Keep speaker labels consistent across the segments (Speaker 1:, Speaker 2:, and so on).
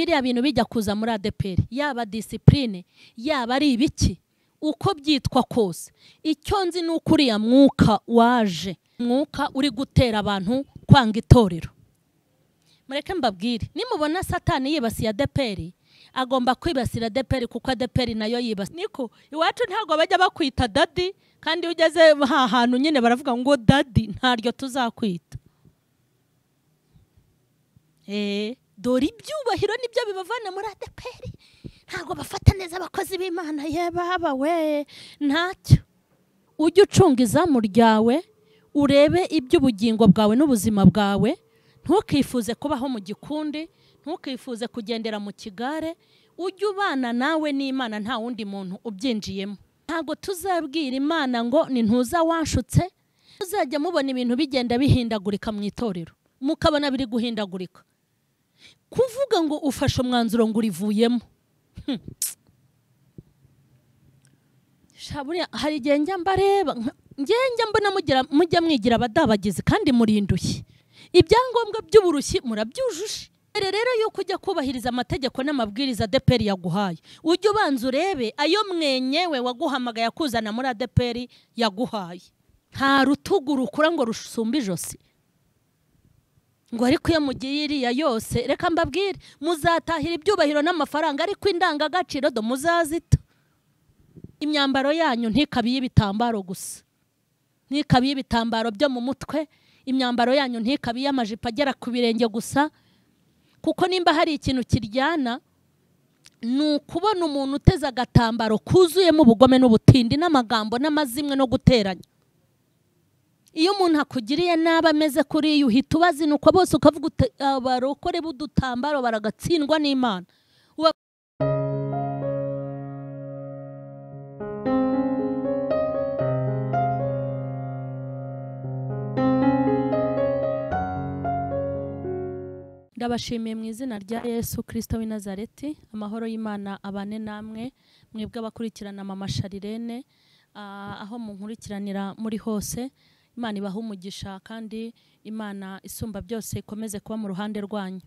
Speaker 1: biriya bintu bijya kuza muri adeperi yaba disipurine yaba ari ibiki uko byitwa kose icyo nzi ni uko uriya mwuka waje mwuka uri gutera abantu kwanga itorero mureke mbabwire nimubona satani yibasiye adeperi agomba kwibasira adeperi kuko adeperi nayo yibasiye niko iwacu ntabwo bajya bakwita dadi kandi iyo ugeze hantu nyine baravuga ngo dadi ntaryo tuzakwita eee eh? dore ibyubahiro nibyo bibavana muri adeperi ntabwo bafata neza abakozi b'imana ye baba we ntacyo ujye ucunga izamu ryawe urebe iby'ubugingo bwawe n'ubuzima bwawe ntukifuze kubaho mu gikundi ntukifuze kugendera mu kigare ujye ubana nawe n'imana nta wundi muntu ubyinjiyemo ntabwo tuzabwira imana ngo ni ntuza wanshutse tuzajya mubona ibintu bigenda bihindagurika mu itorero mukabona biri guhindagurika kuvuga ngo ufashe umwanzuro ngo urivuyemo hmm. hari igihe njya mbareba njya mbona mujya mwigira abadabagizi kandi murinduye ibyangombwa by'uburushyi murabyujuje mbere rero yuko ujya kubahiriza amategeko n'amabwiriza adeperi yaguhaye ujye ubanza urebe ayo mwenyewe waguhamagaye akuzana muri adeperi yaguhaye nta rutugu rukura ngo rusumbe ijosi ngo ariko iyo mugiriye iriya yose reka mbabwire muzatahira ibyubahiro n'amafaranga ariko indangagaciro do muzazita imyambaro yanyu ntikabe iy'ibitambaro gusa ntikabe iy'ibitambaro byo mu mutwe imyambaro yanyu ntikabe iy'amajipo agera ku birenge gusa kuko nimba hari ikintu kiryana ni ukubona umuntu uteze agatambaro kuzuyemo ubugome n'ubutindi n'amagambo n'amazimwe no guteranya iyo umuntu akugiriye nabi ameze kuri iyo uhita uko bose ukavuga barokore ah, b'udutambaro baragatsindwa n'imana ndabashimiye mu izina rya yesu kirisito w'i nazareti amahoro y'imana abane namwe mwebwe abakurikirana mama sharirene ah, aho munkurikiranira muri hose imana ibaha umugisha kandi imana isumba byose ikomeze kuba mu ruhande rwanyu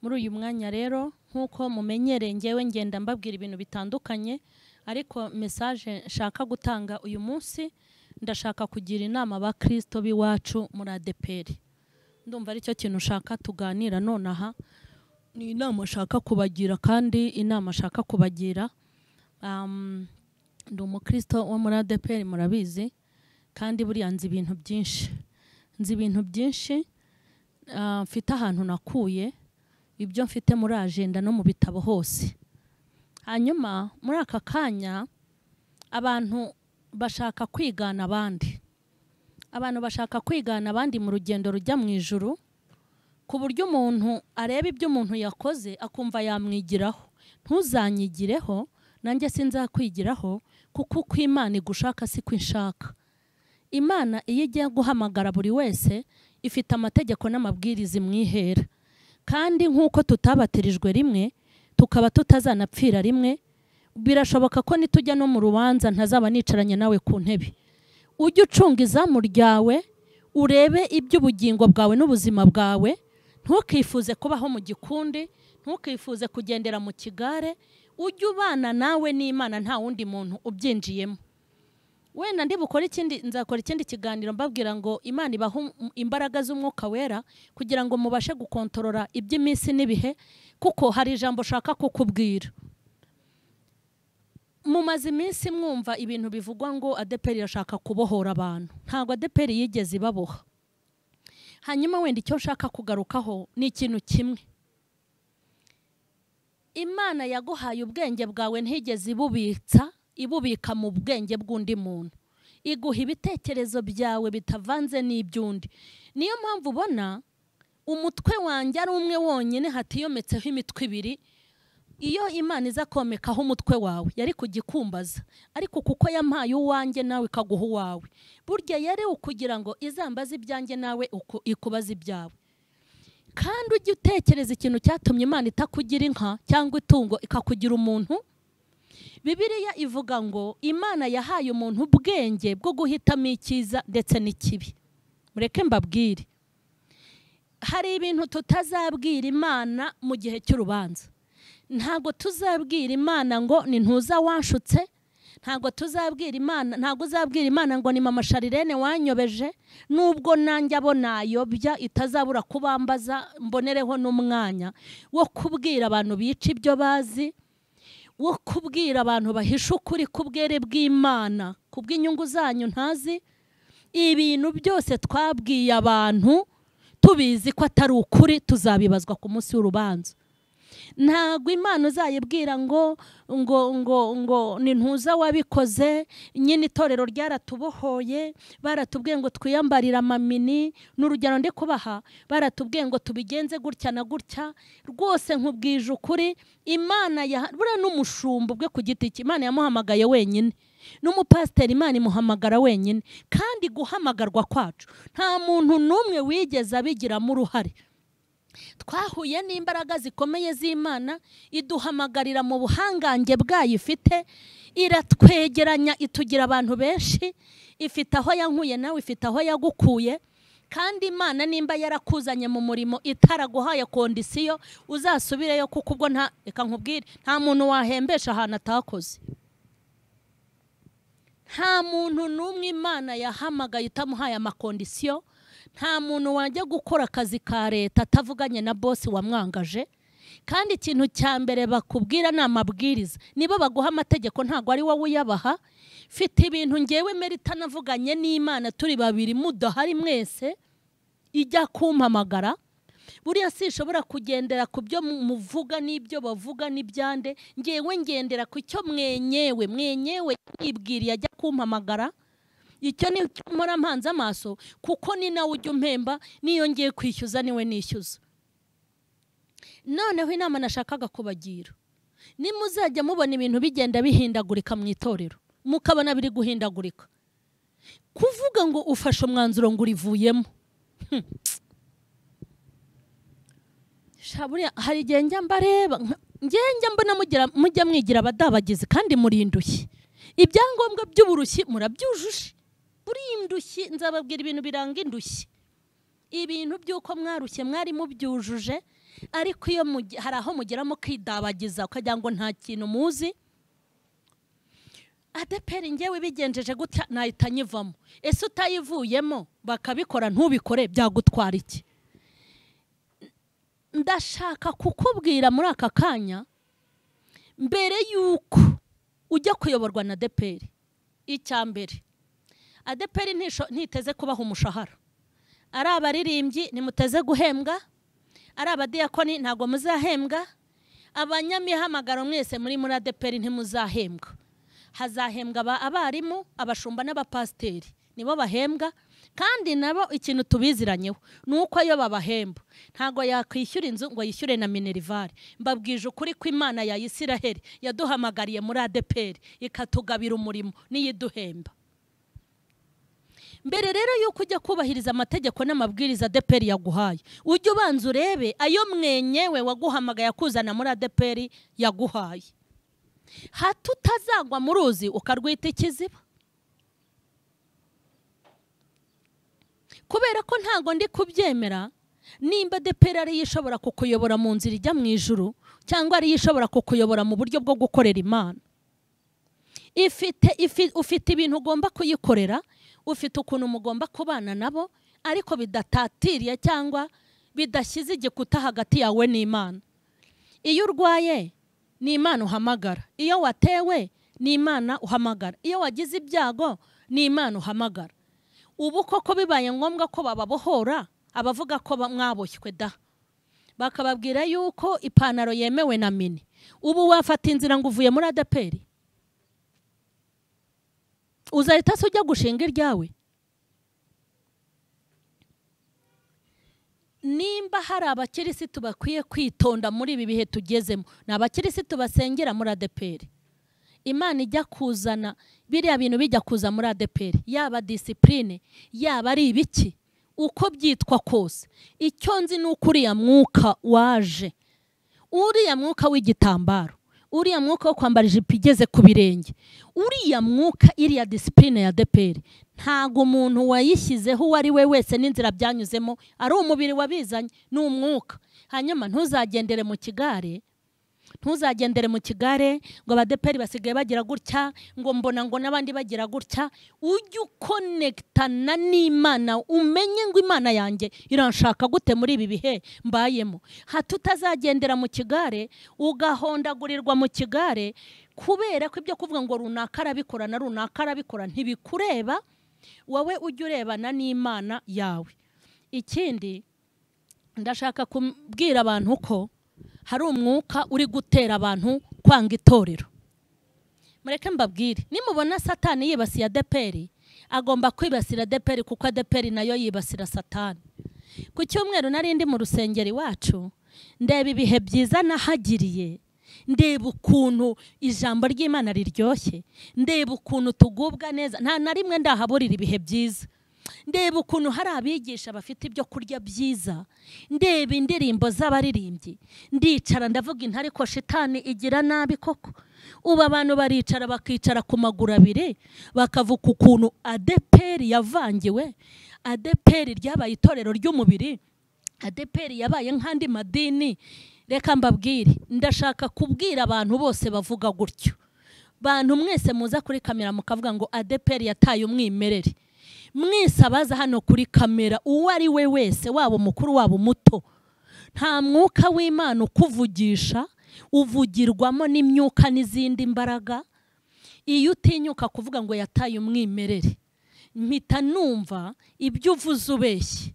Speaker 1: muri uyu mwanya rero nk'uko mumenyereye ngewe ngenda mbabwira ibintu bitandukanye ariko mesaje nshaka gutanga uyu munsi ndashaka kugira inama ba abakirisito b'iwacu muri adeperi ndumva aricyo kintu ushaka tuganira nonaha ni inama ashaka kubagira kandi inama ashaka kubagira ndi umukristo wo muri adeperi murabizi kandi buriya nzi ibintu byinshi nzi ibintu byinshi ah, mfite ahantu nakuye ibyo mfite muri ajenda no mu bitabo hose hanyuma muri aka kanya abantu bashaka kwigana abandi abantu bashaka kwigana abandi mu rugendo rujya mu ijuru ku buryo umuntu areba ibyo umuntu yakoze akumva yamwigiraho ntuzanyigireho nanjye sinzakwigiraho kuko uko imana igushaka si ko inshaka imana iyo igiye guhamagara buri wese ifite amategeko n'amabwiriza imwihera kandi nk'uko tutabatirijwe rimwe tukaba tutazanapfira rimwe birashoboka ko nitujya no mu rubanza ntazaba nicaranye nawe ku ntebe ujye ucunga izamu ryawe urebe iby'ubugingo bwawe n'ubuzima bwawe ntukifuze kubaho mu gikundi ntukifuze kugendera mu kigare ujye ubana nawe n'imana nta wundi muntu ubyinjiyemo wenda ndibukore ikindi nzakora ikindi kiganiro mbabwira ngo imana ibaha um, imbaraga z'umwuka wera kugira ngo mubashe gukontorora iby'iminsi n'ibihe kuko hari ijambo ushaka kukubwira mumaze iminsi mwumva ibintu bivugwa ngo adeperi irashaka kubohora abantu ntabwo adeperi yigeze ibaboha hanyuma wenda icyo nshaka kugarukaho ni ikintu kimwe imana yaguhaye ubwenge bwawe ntigeze ibubitsa ibubika mu bwenge bw'undi muntu iguha ibitekerezo byawe bitavanze n'iby'undi niyo mpamvu ubona umutwe wanjye ari umwe wonyine hatiyometseho imitwe ibiri iyo imana iza komekaho umutwe wawe yari kugikumbaza ariko kuko yampaye uwanjye nawe ikaguha uwawe burya yari ukugira ngo izambaze ibyanjye nawe ikubaze ibyawe kandi ujye utekereza ikintu cyatumye imana itakugira inka cyangwa itungo ikakugira umuntu Bibiliya ivuga ngo imana yahaye umuntu ubwenge bwo guhitamo icyiza ndetse n'ikibi mureke mbabwire hari ibintu tutazabwira imana mu gihe cy'urubanza ntabwo tuzabwira imana ngo ni ntuza wanshutse ntabwo tuzabwira imana ntabwo uzabwira imana ngo ni mama sharirene wanyobeje nubwo nanjye abo nayobya itazabura kubambaza mbonereho n'umwanya wo kubwira abantu bica ibyo bazi wo kubwira abantu bahisha ukuri k'ubwere bw'imana kubw’inyungu zanyu ntazi ibintu byose twabwiye abantu tubizi ko atari ukuri tuzabibazwa ku munsi w'urubanza ntabwo imana uzayibwira ngo ngo ngo ngo ni ntuza wabikoze nyine itorero ryaratubohoye baratubwiye ngo twiyambarire amamini n'urugero ndi kubaha baratubwiye ngo tubigenze gutya na gutya rwose nkubwije ukuri imana ya buriya n'umushumba ubwe ku giti cye imana yamuhamagaye wenyine n'umupasiteri imana imuhamagara wenyine kandi guhamagarwa kwacu nta muntu n'umwe wigeze abigiramo uruhare twahuye n'imbaraga zikomeye z'imana iduhamagarira mu buhangange bwayo ifite iratwegeranya itugira abantu benshi ifite aho yankuye nawe ifite aho yagukuye kandi imana nimba yarakuzanye mu murimo itaraguhaye kondisiyo uzasubireyo kuko ubwo nta reka nkubwire nta muntu wahembesha ahantu atakoze nta muntu n'umwe imana yahamagaye itamuhaye amakondisiyo nta muntu wajya gukora akazi ka leta atavuganye na bosi wamwangaje kandi ikintu cya mbere bakubwira ni amabwiriza niba baguha amategeko ntabwo ari wowe uyabaha mfite ibintu ngewe meri itanavuganye n'imana turi babiri mudahari mwese ijya kumpamagara buriya si ishobora kugendera ku byo muvuga n'ibyo bavuga n'ibyande ngewe ngendera ku cyo mwenyewe mwenyewe yibwiriye ajya kumpamagara icyo ni mpora amaso kuko ni nawe ujya umpemba n'iyo ngiye kwishyuza niwe nishyuza noneho inama nashakaga kubagira nimuzajya mubona ibintu bigenda bihindagurika mu itorero mukabona biri guhindagurika kuvuga ngo ufashe umwanzuro ngo urivuyemo hm. hari igihe njya mbareba njya mbona mujya mwigira abadabagizi kandi murindushye ibyangombwa by'uburushyi murabyujuje kuri iyi nzababwira ibintu biranga indushyi ibintu by'uko mwarushye mwarimu byujuje ariko iyo hari aho mugeramo kwidabagiza ukagira ngo nta kintu muzi adeperi ngewe bigenjeje gutya nahita nyivamo ese utayivuyemo bakabikora ntubikore byagutwara iki ndashaka kukubwira muri aka kanya mbere y'uko ujya kuyoborwa na deperi icya mbere adeperi ntiteze kubaha umushahara ari abaririmbyi nimuteze guhembwa ari abadiyakoni ntabwo muzahembwa abanyamihamagaro mwese muri muri adeperi ntimuzahembwa hazahembwa abarimu abashumba n'abapasiteri nibo bahembwa kandi nabo ikintu tubiziranyeho ni uko iyo babahemba ntabwo yakwishyura inzu ngo yishyure na minerivare mbabwije ukuri ko imana ya isiraheli yaduhamagariye muri adeperi ikatugabira umurimo n'iyiduhemba mbere rero y'uko ujya kubahiriza amategeko n'amabwiriza adeperi yaguhaye ujye ubanza urebe ayo mwenyewe waguhamagaye akuzana muri adeperi yaguhaye hato utazagwa mu ruzi ukarwita ikiziba kubera ko ntabwo ndi kubyemera nimba adeperi ariyo ishobora kukuyobora mu nzira ijya mu ijuru cyangwa ariyo ishobora kukuyobora mu buryo bwo gukorera imana ufite ibintu ugomba kuyikorera ufite ukuntu mugomba kubana nabo ariko bidatatiriye cyangwa bidashyize igikuta hagati yawe n'imana iyo urwaye ni imana uhamagara iyo watewe ni imana uhamagara iyo wagize ibyago ni imana uhamagara ubu koko bibaye ngombwa ko bababohora abavuga ko mwaboshywe da bakababwira yuko ipantaro yemewe na mini ubu wafata inzira ngo uvuye muri adeperi uzahita se ujya gushinga iryawe nimba hari abakirisitu bakwiye kwitonda muri ibi bihe tugezemo ni abakirisitu basengera muri adeperi imana ijya kuzana biriya bintu bijya kuza muri adeperi yaba disipurine yaba ari ibiki uko byitwa kose icyo nzi ni uko uriya mwuka waje uriya mwuka w'igitambaro uriya mwuka wo kwambara ijipo igeze ku birenge uriya mwuka iriya disipurine ya deperi ntago umuntu wayishyizeho uwo ari we wese n'inzira byanyuzemo ari umubiri wabizanye ni umwuka hanyuma ntuzagendere mu kigare ntuzagendere mu kigare ngo abadeperi basigaye bagira gutya ngo mbona ngo n'abandi bagira gutya ujye ukonegitana n'imana umenye ngo imana yanjye iranshaka gute muri ibi bihe mbayemo hatutazagendera mu kigare ugahondagurirwa mu kigare kubera ko ibyo kuvuga ngo runaka arabikora na runaka arabikora ntibikureba wowe ujye urebana n'imana yawe ikindi ndashaka kubwira abantu ko hari umwuka uri gutera abantu kwanga itorero mureke mbabwire nimubona satani yibasira adeperi agomba kwibasira adeperi kuko adeperi nayo yibasira satani ku cyumweru nari ndi mu rusengero iwacu ndeba ibihe byiza nahagiriye ndeba ukuntu ijambo ry'imana riryoshye ndeba ukuntu tugubwa neza nta na rimwe ndahaburira ibihe byiza ndeba ukuntu hari abigisha bafite ibyo kurya byiza ndeba indirimbo z'abaririmbyi ndicara ndavuga intare ko shitani igira nabi koko ubu abantu baricara bakicara ku maguru abiri bakavuga ukuntu adeperi yavangiwe adeperi ryabaye itorero ry'umubiri adeperi yabaye nk'andi madini reka mbabwire ndashaka kubwira abantu bose bavuga gutyo bantu mwese muza kuri kamera mukavuga ngo adeperi yataye umwimerere mwese abaza hano kuri kamera uwo ari we wese waba umukuru waba umuto nta mwuka w'imana ukuvugisha uvugirwamo n'imyuka n'izindi mbaraga iyo utinyuka kuvuga ngo yataye umwimerere mpita numva ibyo uvuze ubeshye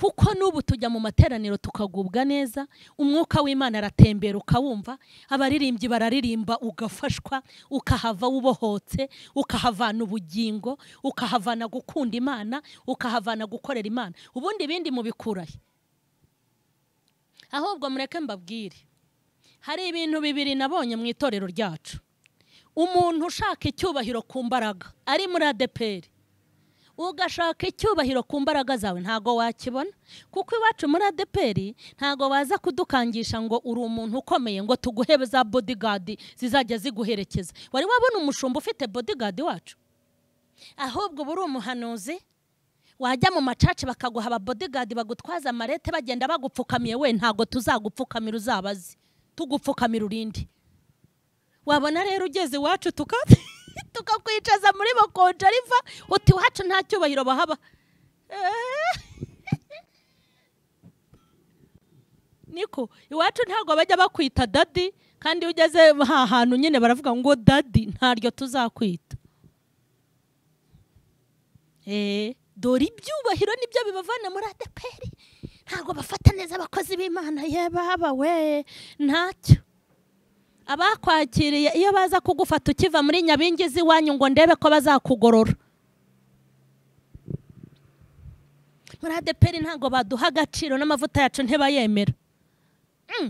Speaker 1: kuko n'ubu tujya mu materaniro tukagubwa neza umwuka w'imana aratembera ukawumva abaririmbyi bararirimba ugafashwa ukahava ubohotse ukahavana ubugingo ukahavana gukunda imana ukahavana gukorera imana ubundi ibindi mubikurahe ahubwo mureke mbabwire hari ibintu bibiri nabonye mu itorero ryacu umuntu ushaka icyubahiro ku mbaraga ari muri adeperi ugashaka icyubahiro ku mbaraga zawe ntago wakibona kuko iwacu muri adeperi ntago waza kudukangisha ngo uri umuntu ukomeye ngo tuguhebe za bodigadi zizajya ziguherekeza wari wabona umushumba ufite bodigadi wacu ahubwo uba uri umuhanuzi wajya mu macaci bakaguha ababodigadi bagutwaza amarete bagenda bagupfukamiye we ntago tuzagupfukamira uzabazi tugupfukamira urindi wabona rero ugeze iwacu tukaba tukakwicaza muri bokonjariva uti wacu nta cyubahiro bahaba eh. niko iwacu ntabwo bajya bakwita dadi kandi iyo ugeze hantu nyine baravuga ngo dadi ntaryo tuzakwita eh, dore ibyubahiro nibyo bibavana muri adeperi ntabwo bafata neza abakozi b'imana ye baba we ntacyo abakwakiriye iyo baza kugufata ukiva muri nyabingi z'iwanyu ngo ndebe ko bazakugorora muri adeperi ntabwo baduha agaciro n'amavuta yacu ntibayemera mm.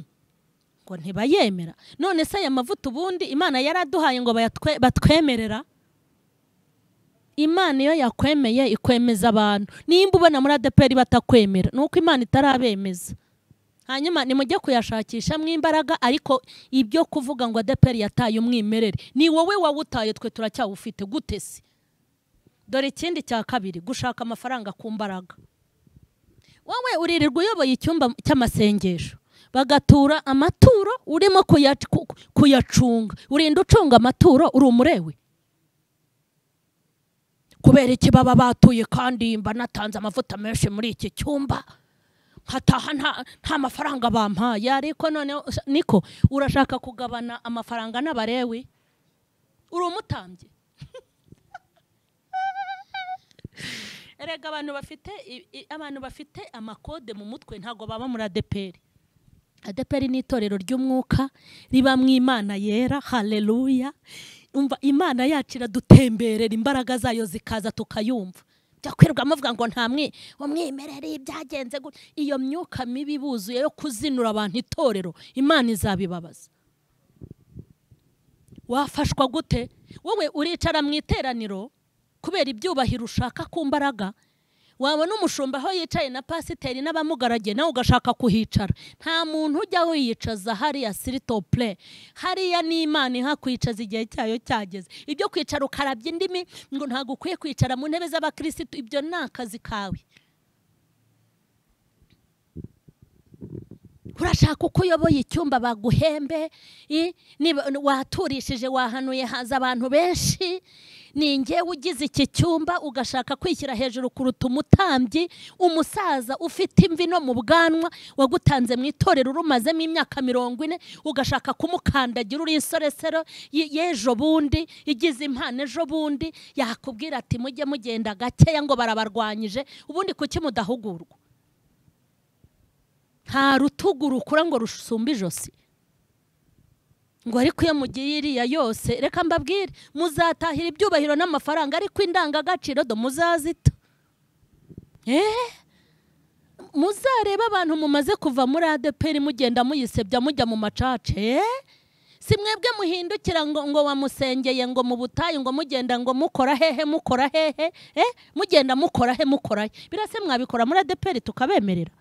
Speaker 1: ngo ntibayemera none se aya mavuta ubundi imana yaraduhaye ngo batwemerera imana iyo yakwemeye ikwemeza abantu nimba ubona muri adeperi batakwemera ni uko imana itarabemeza hanyuma nimujye mu imbaraga ariko ibyo kuvuga ngo adeperi yataye umwimerere ni wowe wawutaye twe turacyawufite gute se dore ikindi cya kabiri gushaka amafaranga ku mbaraga wowe uririrwa uyoboye icyumba cy'amasengesho bagatura amaturo urimo kuyacunga urinda ucunga amaturo uri umurewe kubera iki baba batuye kandi mba natanze amavuta menshi muri iki cyumba nkataha nta mafaranga bampaye ariko noneho niko urashaka kugabana amafaranga n'abarewi uri umutambye erega abantu bafite abantu bafite amakode mu mutwe ntabwo baba muri adeperi adeperi ni itorero ry'umwuka riba mu imana yera hareruya imana yacu iradutemberera imbaraga zayo zikaza tukayumva bajya kwirirwa bavuga ngo ntamwe umwimerere byagenze iyo myuka mibi buzuye yo kuzinura abantu itorero imana izabibabaza wafashwa gute wowe uricara mu iteraniro kubera ibyubahiro ushaka ku mbaraga wabona umushumba aho yicaye na pasiteri n'abamugaragiye nawe ugashaka kuhicara nta muntu ujya wiyicaza hariya siritople hariya n’Imana imana ihakwicaza igihe cyayo cyageze ibyo kwicara ukarabya indimi ngo ntabwo ukwiye kwicara mu ntebe z'abakirisitu ibyo ni akazi kawe urashaka uko uyoboye icyumba baguhembe waturishije wahanuye haza abantu benshi ni njye ugize iki cyumba ugashaka kwishyira hejuru kuruta umutambyi umusaza ufite imvi no mu bwanwa wagutanze mu itorero urumazemo imyaka mirongo ine ugashaka kumukandagira uri isoresero y'ejo bundi igize impano ejo bundi yakubwira ati mujye mugenda gakeya ngo barabarwanyije ubundi kuki mudahugurwa nta rutugu rukura ngo rusumbe ijosi ngo ariko iyo mugiye iriya yose reka mbabwire muzatahira ibyubahiro n'amafaranga ariko indangagaciro do muzazita eh? muzareba abantu mumaze kuva muri adeperi mugenda muyisebya mujya mu macace eh? si mwebwe muhindukira ngo ngo wamusengeye ngo mu butayu ngo mugenda ngo mukora hehe mukora hehe eh? mugenda mukora he mukora he birase mwabikora muri adeperi tukabemerera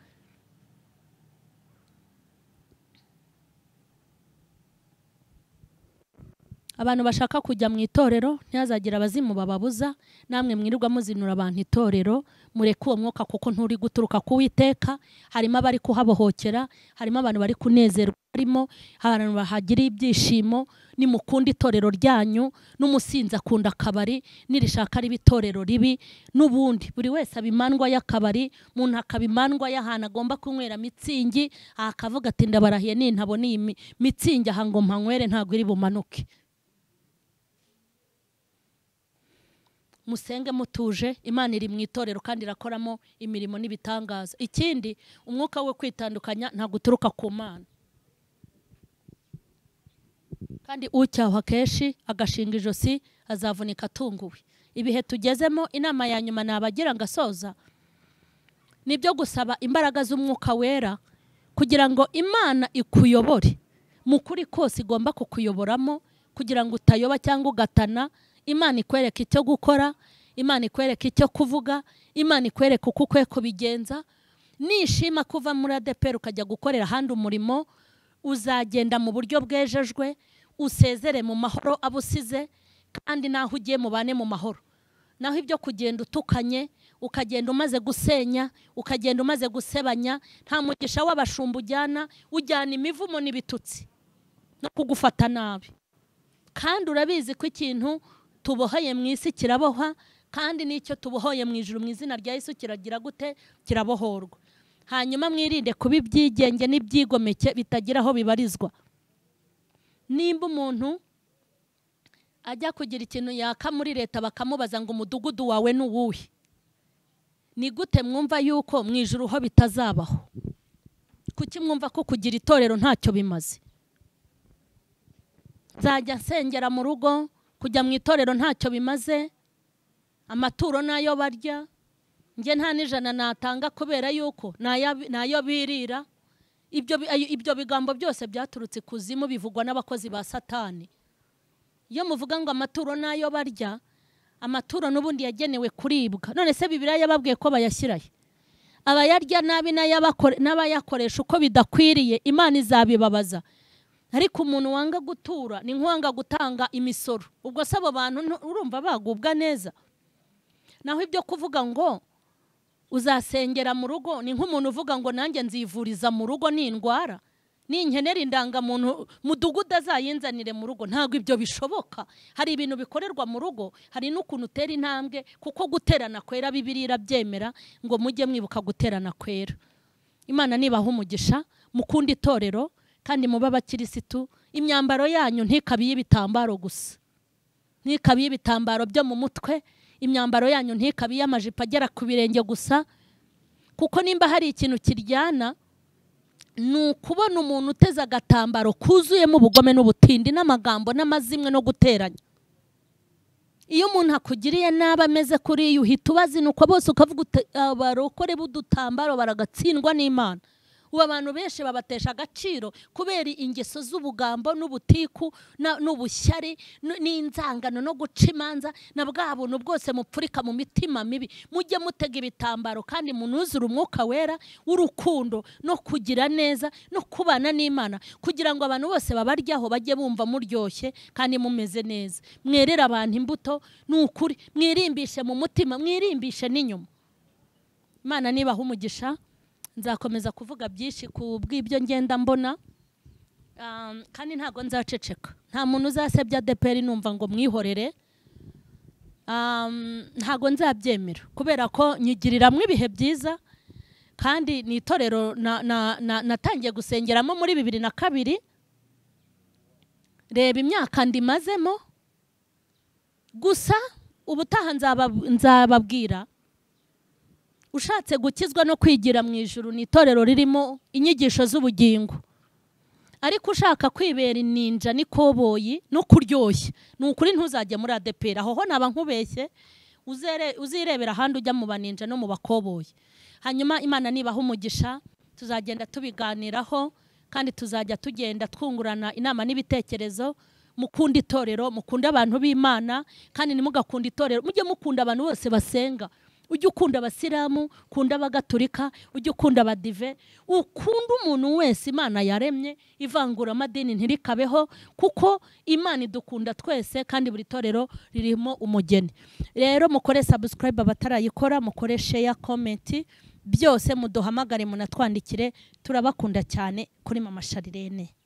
Speaker 1: abantu bashaka kujya mu itorero ntihazagire abazimu bababuza namwe mwirirwa muzinura abantu itorero mureke uwo mwuka kuko nturi guturuka ku witeka harimo abari kuhabohokera harimo abantu bari kunezerwa harimo abantu bahagira ibyishimo nimukunda itorero ryanyu n'umusinzi akunda akabari nirishaka ari itorero ribi n'ubundi buri wese abimandwa y'akabari umuntu akabimandwa y'ahantu agomba kunywera mitsingi akavuga ati ndabarahiye nintabona iyi mitsingi aha ngo mpanywere ntabwo iri bumanuke musenge mutuje imana iri mu itorero kandi irakoramo imirimo n'ibitangaza ikindi umwuka wo kwitandukanya ntabwo uturuka ku mana kandi ucyahwa kenshi agashinga ijosi azavunika atunguwe ibihe tugezemo inama ya nyuma ni ngo asoza ni ibyo gusaba imbaraga z'umwuka wera kugira ngo imana ikuyobore mu kuri kose igomba kukuyoboramo kugira ngo utayoba cyangwa ugatana imana ikwereka icyo gukora imana ikwereka icyo kuvuga imana ikwereka uko ukwiye kubigenza nishima kuva muri adeperi ukajya gukorera ahandi umurimo uzagenda mu buryo bwejejwe usezere mu mahoro abo usize kandi n'aho ugiye mubane mu mahoro naho ibyo kugenda utukanye ukagenda umaze gusenya ukagenda umaze gusebanya nta mugisha w'abashumba ujyana ujyana imivumo n'ibitutsi no kugufata nabi kandi urabizi ko ikintu tubohoye mu isi kiraboha kandi n'icyo tubohoye mu ijuru mu izina rya Yesu kiragira gute kirabohorwa hanyuma mwirinde kuba ibyigenge n'ibyigomeke bitagira aho bibarizwa nimba umuntu ajya kugira ikintu yaka muri leta bakamubaza ngo umudugudu wawe ni uwuhe ni gute mwumva yuko mu ijuru ho bitazabaho kuki mwumva ko kugira itorero ntacyo bimaze nzajya nsengera mu rugo kujya mu itorero ntacyo bimaze amaturo n'ayo barya njye nta n'ijana natanga kubera yuko nayo birira ibyo bigambo byose byaturutse ikuzimu bivugwa n'abakozi ba satani iyo muvuga ngo amaturo n'ayo barya amaturo n'ubundi yagenewe kuribwa none se bibiriya yababwiye ko bayashyiraye abayarya nabi n'abayakoresha uko bidakwiriye imana izabibabaza ariko umuntu wanga gutura ni nk'uwanga gutanga imisoro ubwo se abo bantu urumva bagubwa neza naho ibyo kuvuga ngo uzasengera mu rugo ni nk'umuntu uvuga ngo nanjye nzivuriza mu rugo n'indwara n'inkenera indangamuntu mudugudu azayinzanire mu rugo ntabwo ibyo bishoboka hari ibintu bikorerwa mu rugo hari n'ukuntu utera intambwe kuko guterana kwera bibiri irabyemera ngo mujye mwibuka guterana kwera imana nibaha umugisha mukunda itorero kandi muba abakirisitu imyambaro yanyu ntikabe iy'ibitambaro gusa ntikabe iy'ibitambaro byo mu mutwe imyambaro yanyu ntikabe iy'amajipo agera ku birenge gusa kuko nimba hari ikintu kiryana ni ukubona umuntu uteze agatambaro kuzuyemo ubugome n'ubutindi n'amagambo n'amazimwe no guteranya iyo umuntu akugiriye nabi ameze kuri iyo uhita ni uko bose ukavuga barokore ah, b'udutambaro baragatsindwa n'imana ubu abantu benshi babatesha agaciro kubera ingeso z'ubugambo n'ubutiku n'ubushyari n'inzangano no guca imanza na bwa buntu bwose mupfurika mu mitima mibi mujye mutega ibitambaro kandi munuzure umwuka wera w'urukundo no kugira neza no kubana n'imana kugira ngo abantu bose babaryaho bajye bumva muryoshye kandi mumeze neza mwerere abantu imbuto ni ukuri mwirimbishe mu mutima mwirimbishe n'inyuma imana nibaha umugisha nzakomeza kuvuga byinshi ku bw'ibyo ngenda mbona um, kandi ntabwo nzaceceka nta muntu uzasebya adeperi numva ngo mwihorere um, ntabwo nzabyemera kubera ko nyigiriramo ibihe byiza kandi ni itorero natangiye gusengeramo muri bibiri na kabiri reba imyaka ndimazemo gusa ubutaha nzababwira ushatse gukizwa no kwigira mu ijuru ni itorero ririmo inyigisho z'ubugingo ariko ushaka kwibera ininja n'ikoboyi no kuryoshya ni ukuri ntuzajye muri adepera aho ho naba nkubeshye uzirebera ahandi ujya mu baninja no mu bakoboyi hanyuma imana nibaho umugisha tuzagenda tubiganiraho kandi tuzajya tugenda twungurana inama n'ibitekerezo mukunda itorero mukunda abantu b'imana kandi ntimugakunde itorero mujye mukunda abantu bose basenga ujye ukunda abasilamu ukunda abagatolika ujye ukunda abadive ukunda umuntu wese imana yaremye ivangura amadini ntirikabeho kuko imana idukunda twese kandi buri torero ririmo umugeni rero mukore sabusikarayibe abatarayikora mukore sheya komenti byose muduhamagare munatwandikire turabakunda cyane kuri mama sharirene